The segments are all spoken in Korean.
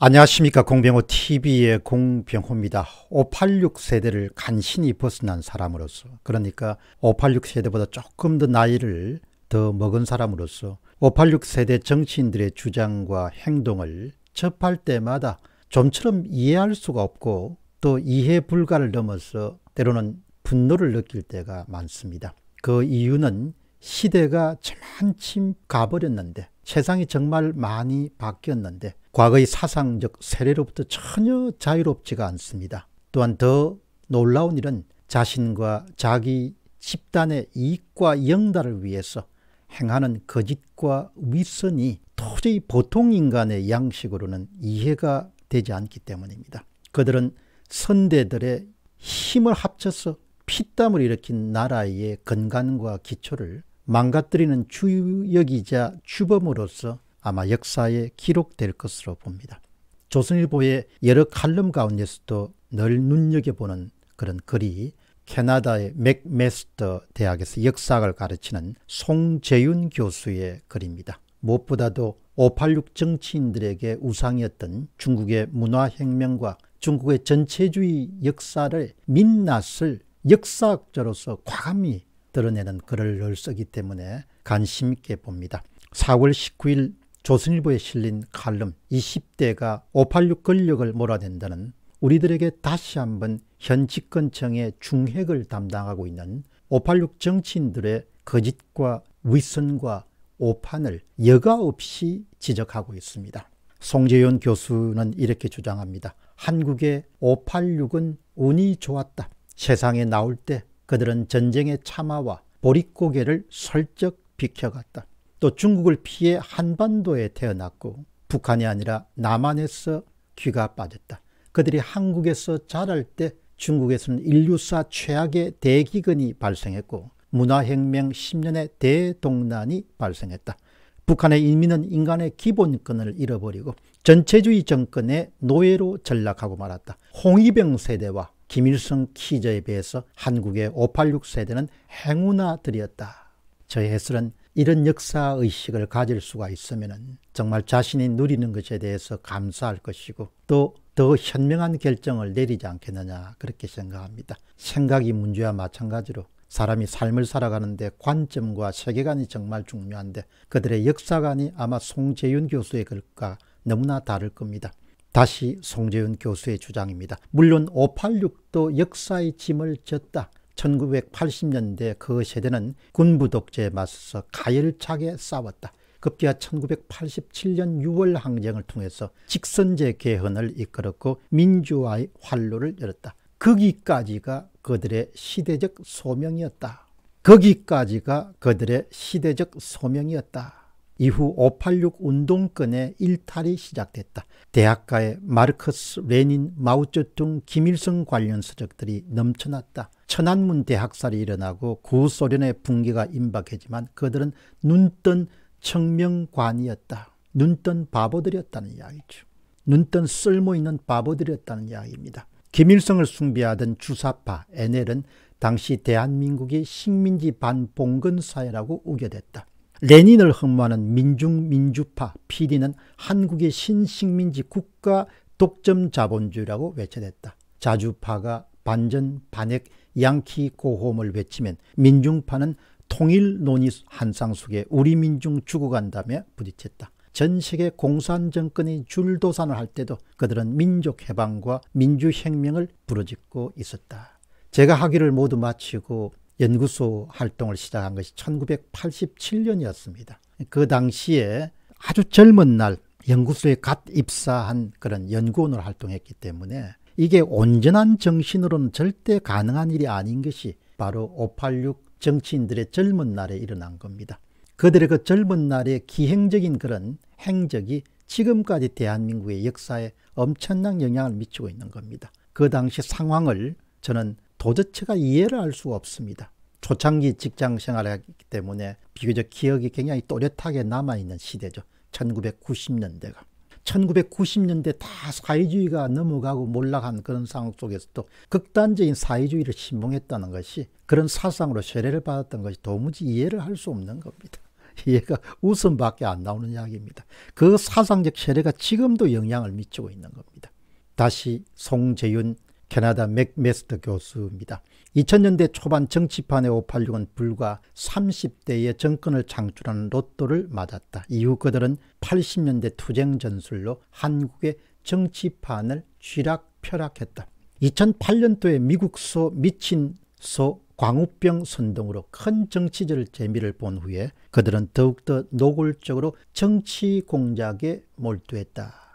안녕하십니까 공병호 TV의 공병호입니다. 586 세대를 간신히 벗어난 사람으로서 그러니까 586 세대보다 조금 더 나이를 더 먹은 사람으로서 586 세대 정치인들의 주장과 행동을 접할 때마다 좀처럼 이해할 수가 없고 또 이해 불가를 넘어서 때로는 분노를 느낄 때가 많습니다. 그 이유는 시대가 참한침 가버렸는데 세상이 정말 많이 바뀌었는데 과거의 사상적 세례로부터 전혀 자유롭지가 않습니다. 또한 더 놀라운 일은 자신과 자기 집단의 이익과 영달을 위해서 행하는 거짓과 위선이 도저히 보통 인간의 양식으로는 이해가 되지 않기 때문입니다. 그들은 선대들의 힘을 합쳐서 피땀을 일으킨 나라의 근간과 기초를 망가뜨리는 주역이자 주범으로서 아마 역사에 기록될 것으로 봅니다. 조선일보의 여러 칼럼 가운데서도 늘 눈여겨보는 그런 글이 캐나다의 맥메스터 대학에서 역사학을 가르치는 송재윤 교수의 글입니다. 무엇보다도 586 정치인들에게 우상이었던 중국의 문화혁명과 중국의 전체주의 역사를 민낯을 역사학자로서 과감히 드러내는 글을 쓰기 때문에 관심 있게 봅니다. 4월 19일 조선일보에 실린 칼럼 20대가 586 권력을 몰아낸다는 우리들에게 다시 한번 현 집권청의 중핵을 담당하고 있는 586 정치인들의 거짓과 위선과 오판을 여가 없이 지적하고 있습니다. 송재윤 교수는 이렇게 주장합니다. 한국의 586은 운이 좋았다. 세상에 나올 때 그들은 전쟁의 참화와 보릿고개를 설적 비켜갔다. 또 중국을 피해 한반도에 태어났고 북한이 아니라 남한에서 귀가 빠졌다. 그들이 한국에서 자랄 때 중국에서는 인류사 최악의 대기근이 발생했고 문화혁명 10년의 대동란이 발생했다. 북한의 인민은 인간의 기본권을 잃어버리고 전체주의 정권의 노예로 전락하고 말았다. 홍위병 세대와 김일성 키저에 비해서 한국의 586 세대는 행운아들이었다. 저의 해설은 이런 역사 의식을 가질 수가 있으면 정말 자신이 누리는 것에 대해서 감사할 것이고 또 더 현명한 결정을 내리지 않겠느냐 그렇게 생각합니다. 생각이 문제와 마찬가지로 사람이 삶을 살아가는데 관점과 세계관이 정말 중요한데 그들의 역사관이 아마 송재윤 교수의 글과 너무나 다를 겁니다. 다시 송재윤 교수의 주장입니다. 물론 586도 역사의 짐을 졌다. 1980년대 그 세대는 군부 독재에 맞서 가열차게 싸웠다. 급기야 1987년 6월 항쟁을 통해서 직선제 개헌을 이끌었고 민주화의 활로를 열었다. 거기까지가 그들의 시대적 소명이었다. 거기까지가 그들의 시대적 소명이었다. 이후 586 운동권의 일탈이 시작됐다. 대학가의 마르크스, 레닌, 마우쩌둥 김일성 관련 서적들이 넘쳐났다. 천안문 대학살이 일어나고 구소련의 붕괴가 임박했지만 그들은 눈뜬 청명관이었다. 눈뜬 바보들이었다는 이야기죠. 눈뜬 쓸모있는 바보들이었다는 이야기입니다. 김일성을 숭배하던 주사파 NL은 당시 대한민국이 식민지 반봉건 사회라고 우겨댔다. 레닌을 흠모하는 민중 민주파 PD는 한국의 신식민지 국가 독점 자본주의라고 외쳐댔다. 자주파가 반전 반핵 양키 고홈을 외치면 민중파는 통일 논의 한상 속에 우리 민중 죽어간다며 부딪혔다. 전 세계 공산 정권이 줄도산을 할 때도 그들은 민족 해방과 민주 혁명을 부르짖고 있었다. 제가 학위를 모두 마치고 연구소 활동을 시작한 것이 1987년이었습니다. 그 당시에 아주 젊은 날 연구소에 갓 입사한 그런 연구원으로 활동했기 때문에 이게 온전한 정신으로는 절대 가능한 일이 아닌 것이 바로 586 정치인들의 젊은 날에 일어난 겁니다. 그들의 그 젊은 날의 기행적인 그런 행적이 지금까지 대한민국의 역사에 엄청난 영향을 미치고 있는 겁니다. 그 당시 상황을 저는 도대체가 이해를 할 수가 없습니다. 초창기 직장 생활을 기 때문에 비교적 기억이 굉장히 또렷하게 남아있는 시대죠. 1990년대가. 1990년대 다 사회주의가 넘어가고 몰락한 그런 상황 속에서도 극단적인 사회주의를 신봉했다는 것이 그런 사상으로 세례를 받았던 것이 도무지 이해를 할 수 없는 겁니다. 이해가 웃음밖에 안 나오는 이야기입니다. 그 사상적 세례가 지금도 영향을 미치고 있는 겁니다. 다시 송재윤 캐나다 맥메스터 교수입니다. 2000년대 초반 정치판의 586은 불과 30대의 정권을 창출하는 로또를 맞았다. 이후 그들은 80년대 투쟁 전술로 한국의 정치판을 쥐락펴락했다. 2008년도에 미국 소 미친 소 광우병 선동으로 큰 정치적 재미를 본 후에 그들은 더욱더 노골적으로 정치 공작에 몰두했다.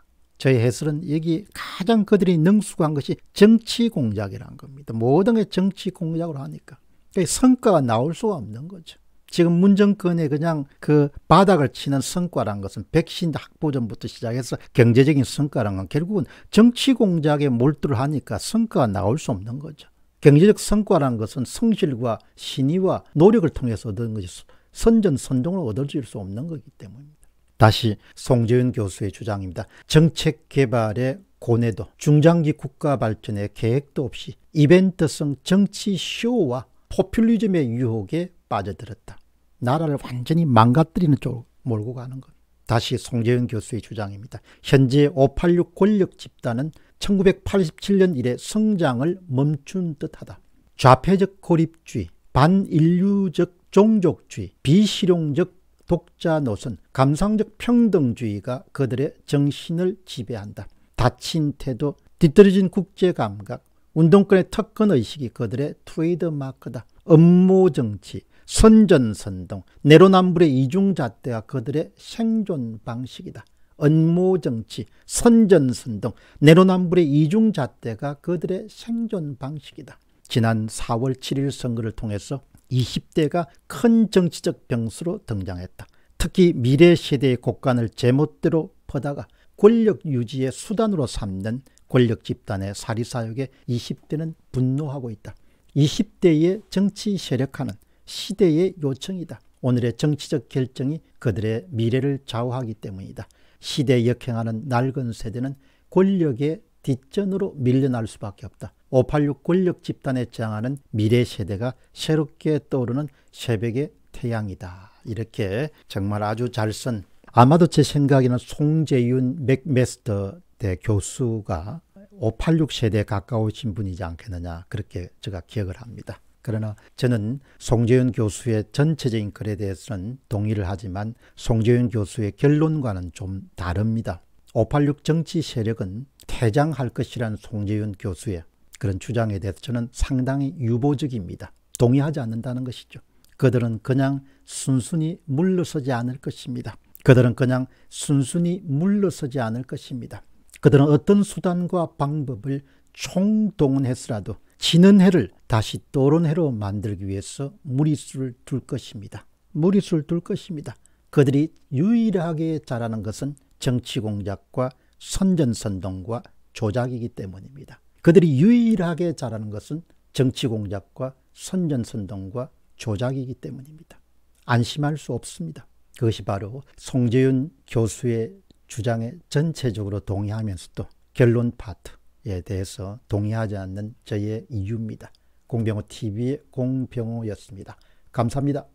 저의 해설은 여기 가장 그들이 능숙한 것이 정치 공작이라는 겁니다. 모든 게 정치 공작으로 하니까. 그러 성과가 나올 수가 없는 거죠. 지금 문정권의 그냥 그 바닥을 치는 성과란 것은 백신 확보전부터 시작해서 경제적인 성과란 건 결국은 정치 공작에 몰두를 하니까 성과가 나올 수 없는 거죠. 경제적 성과란 것은 성실과 신의와 노력을 통해서 얻은 것이 선전선동을 얻을 수 없는 거기 때문입니다. 다시 송재윤 교수의 주장입니다. 정책 개발의 고뇌도 중장기 국가 발전의 계획도 없이 이벤트성 정치 쇼와 포퓰리즘의 유혹에 빠져들었다. 나라를 완전히 망가뜨리는 쪽으로 몰고 가는 것. 다시 송재현 교수의 주장입니다. 현재 586 권력 집단은 1987년 이래 성장을 멈춘 듯하다. 좌폐적 고립주의, 반인류적 종족주의, 비실용적 독자 노선, 감상적 평등주의가 그들의 정신을 지배한다. 다친 태도, 뒤떨어진 국제감각, 운동권의 특권 의식이 그들의 트레이드 마크다. 업무 정치, 선전선동, 내로남불의 이중잣대가 그들의 생존 방식이다. 업무 정치, 선전선동, 내로남불의 이중잣대가 그들의 생존 방식이다. 지난 4월 7일 선거를 통해서 20대가 큰 정치적 병수로 등장했다. 특히 미래 세대의 곡간을 제멋대로 퍼다가 권력 유지의 수단으로 삼는 권력 집단의 사리사욕에 20대는 분노하고 있다. 20대의 정치 세력화는 시대의 요청이다. 오늘의 정치적 결정이 그들의 미래를 좌우하기 때문이다. 시대 역행하는 낡은 세대는 권력의 뒷전으로 밀려날 수밖에 없다. 586 권력 집단에 저항하는 미래 세대가 새롭게 떠오르는 새벽의 태양이다. 이렇게 정말 아주 잘 쓴 아마도 제 생각에는 송재윤 맥메스터 대 교수가 586 세대에 가까우신 분이지 않겠느냐 그렇게 제가 기억을 합니다. 그러나 저는 송재윤 교수의 전체적인 글에 대해서는 동의를 하지만 송재윤 교수의 결론과는 좀 다릅니다. 586 정치 세력은 퇴장할 것이란 송재윤 교수의 그런 주장에 대해서 저는 상당히 유보적입니다. 동의하지 않는다는 것이죠. 그들은 그냥 순순히 물러서지 않을 것입니다. 그들은 그냥 순순히 물러서지 않을 것입니다. 그들은 어떤 수단과 방법을 총동원해서라도 지는 해를 다시 또오른 해로 만들기 위해서 무리수를 둘 것입니다. 무리수를 둘 것입니다. 그들이 유일하게 잘하는 것은 정치공작과 선전선동과 조작이기 때문입니다. 그들이 유일하게 잘하는 것은 정치 공작과 선전선동과 조작이기 때문입니다. 안심할 수 없습니다. 그것이 바로 송재윤 교수의 주장에 전체적으로 동의하면서도 결론 파트에 대해서 동의하지 않는 저의 이유입니다. 공병호 TV의 공병호였습니다. 감사합니다.